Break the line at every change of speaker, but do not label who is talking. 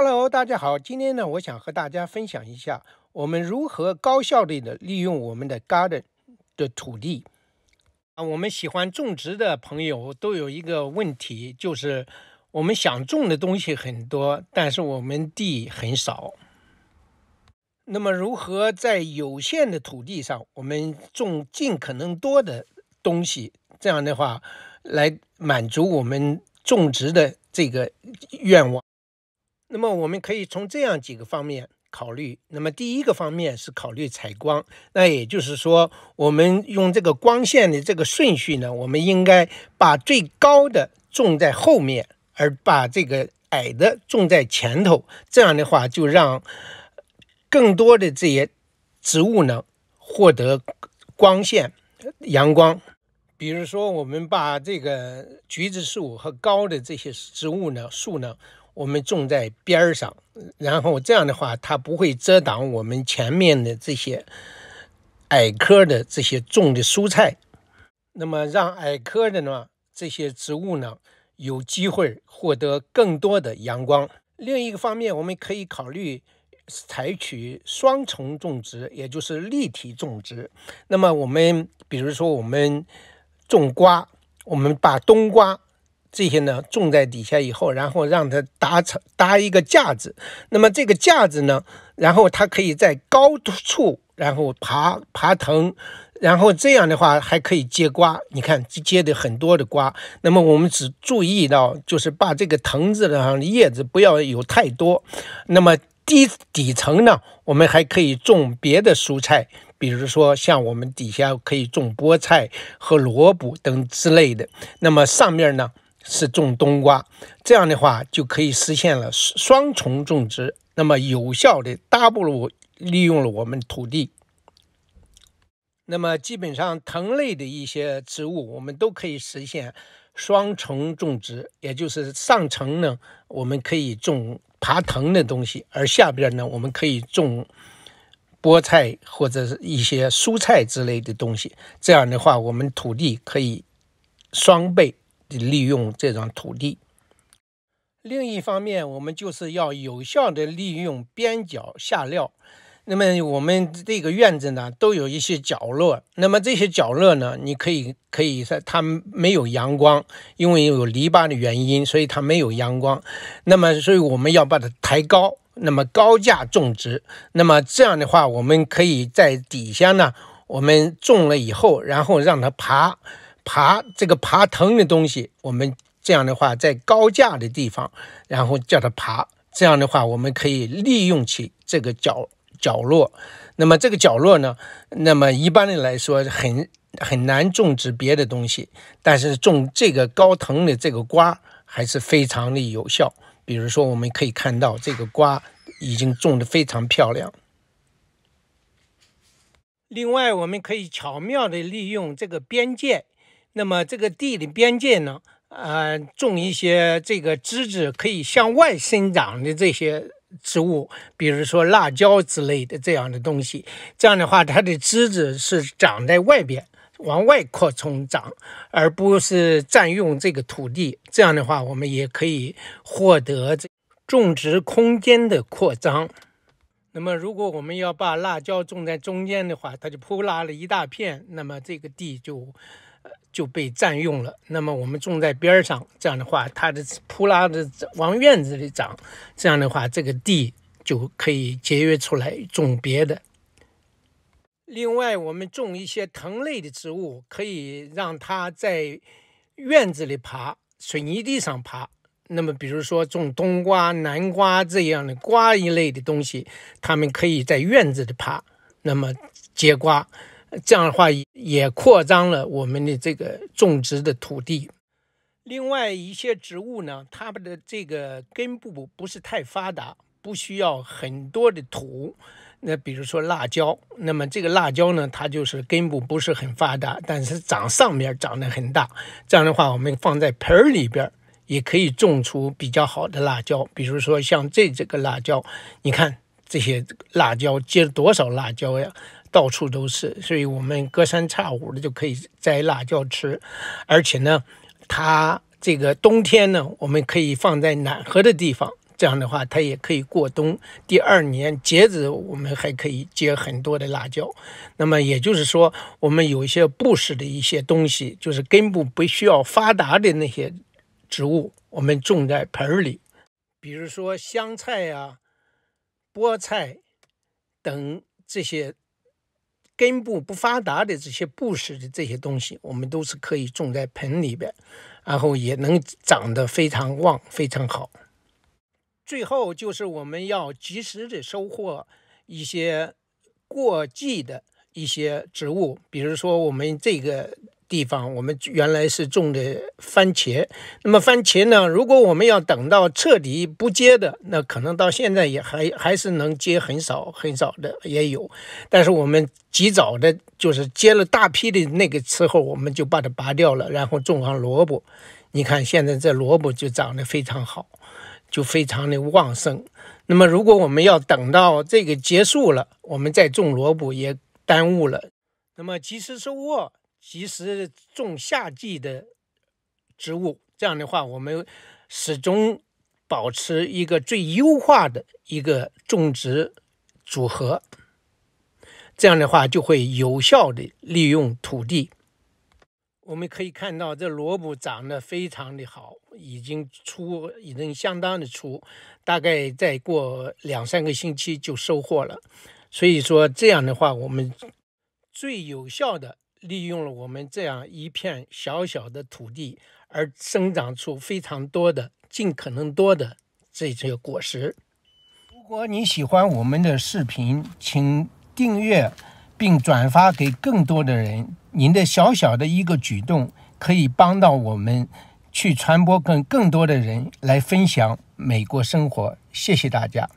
Hello，大家好，今天呢，我想和大家分享一下我们如何高效地的利用我们的 garden 的土地啊。我们喜欢种植的朋友都有一个问题，就是我们想种的东西很多，但是我们地很少。那么，如何在有限的土地上，我们种尽可能多的东西？这样的话，来满足我们种植的这个愿望。那么我们可以从这样几个方面考虑。那么第一个方面是考虑采光，那也就是说，我们用这个光线的这个顺序呢，我们应该把最高的种在后面，而把这个矮的种在前头。这样的话，就让更多的这些植物呢获得光线、阳光。比如说，我们把这个橘子树和高的这些植物呢，树呢。我们种在边上，然后这样的话，它不会遮挡我们前面的这些矮棵的这些种的蔬菜，那么让矮棵的呢这些植物呢有机会获得更多的阳光。另一个方面，我们可以考虑采取双重种植，也就是立体种植。那么我们比如说我们种瓜，我们把冬瓜。这些呢，种在底下以后，然后让它搭成搭一个架子。那么这个架子呢，然后它可以在高处，然后爬爬藤，然后这样的话还可以结瓜。你看，结的很多的瓜。那么我们只注意到，就是把这个藤子上的叶子不要有太多。那么底底层呢，我们还可以种别的蔬菜，比如说像我们底下可以种菠菜和萝卜等之类的。那么上面呢？是种冬瓜，这样的话就可以实现了双重种植，那么有效的大幅度利用了我们土地。那么基本上藤类的一些植物，我们都可以实现双重种植，也就是上层呢我们可以种爬藤的东西，而下边呢我们可以种菠菜或者是一些蔬菜之类的东西。这样的话，我们土地可以双倍。利用这张土地。另一方面，我们就是要有效的利用边角下料。那么我们这个院子呢，都有一些角落。那么这些角落呢，你可以可以说它没有阳光，因为有篱笆的原因，所以它没有阳光。那么所以我们要把它抬高，那么高价种植。那么这样的话，我们可以在底下呢，我们种了以后，然后让它爬。爬这个爬藤的东西，我们这样的话在高架的地方，然后叫它爬。这样的话，我们可以利用起这个角角落。那么这个角落呢？那么一般的来说，很很难种植别的东西，但是种这个高藤的这个瓜还是非常的有效。比如说，我们可以看到这个瓜已经种的非常漂亮。另外，我们可以巧妙的利用这个边界。那么这个地的边界呢？呃，种一些这个枝子可以向外生长的这些植物，比如说辣椒之类的这样的东西。这样的话，它的枝子是长在外边，往外扩充长，而不是占用这个土地。这样的话，我们也可以获得这种植空间的扩张。那么，如果我们要把辣椒种在中间的话，它就铺拉了一大片，那么这个地就。就被占用了。那么我们种在边儿上，这样的话，它的扑拉的往院子里长，这样的话，这个地就可以节约出来种别的。另外，我们种一些藤类的植物，可以让它在院子里爬，水泥地上爬。那么，比如说种冬瓜、南瓜这样的瓜一类的东西，它们可以在院子里爬，那么结瓜。这样的话也扩张了我们的这个种植的土地。另外一些植物呢，它们的这个根部不是太发达，不需要很多的土。那比如说辣椒，那么这个辣椒呢，它就是根部不是很发达，但是长上面长得很大。这样的话，我们放在盆儿里边也可以种出比较好的辣椒。比如说像这这个辣椒，你看这些辣椒结了多少辣椒呀？到处都是，所以我们隔三差五的就可以摘辣椒吃，而且呢，它这个冬天呢，我们可以放在暖和的地方，这样的话它也可以过冬。第二年截止，我们还可以结很多的辣椒。那么也就是说，我们有一些布施的一些东西，就是根部不需要发达的那些植物，我们种在盆儿里，比如说香菜呀、菠菜等这些。根部不发达的这些布什的这些东西，我们都是可以种在盆里边，然后也能长得非常旺、非常好。最后就是我们要及时的收获一些过季的一些植物，比如说我们这个。地方我们原来是种的番茄，那么番茄呢？如果我们要等到彻底不结的，那可能到现在也还还是能结很少很少的也有。但是我们及早的，就是结了大批的那个时候，我们就把它拔掉了，然后种上萝卜。你看现在这萝卜就长得非常好，就非常的旺盛。那么如果我们要等到这个结束了，我们再种萝卜也耽误了。那么及时收获。及时种夏季的植物，这样的话，我们始终保持一个最优化的一个种植组合。这样的话，就会有效地利用土地。我们可以看到，这萝卜长得非常的好，已经粗，已经相当的粗，大概再过两三个星期就收获了。所以说，这样的话，我们最有效的。利用了我们这样一片小小的土地，而生长出非常多的、尽可能多的这些果实。如果你喜欢我们的视频，请订阅并转发给更多的人。您的小小的一个举动，可以帮到我们去传播，跟更多的人来分享美国生活。谢谢大家。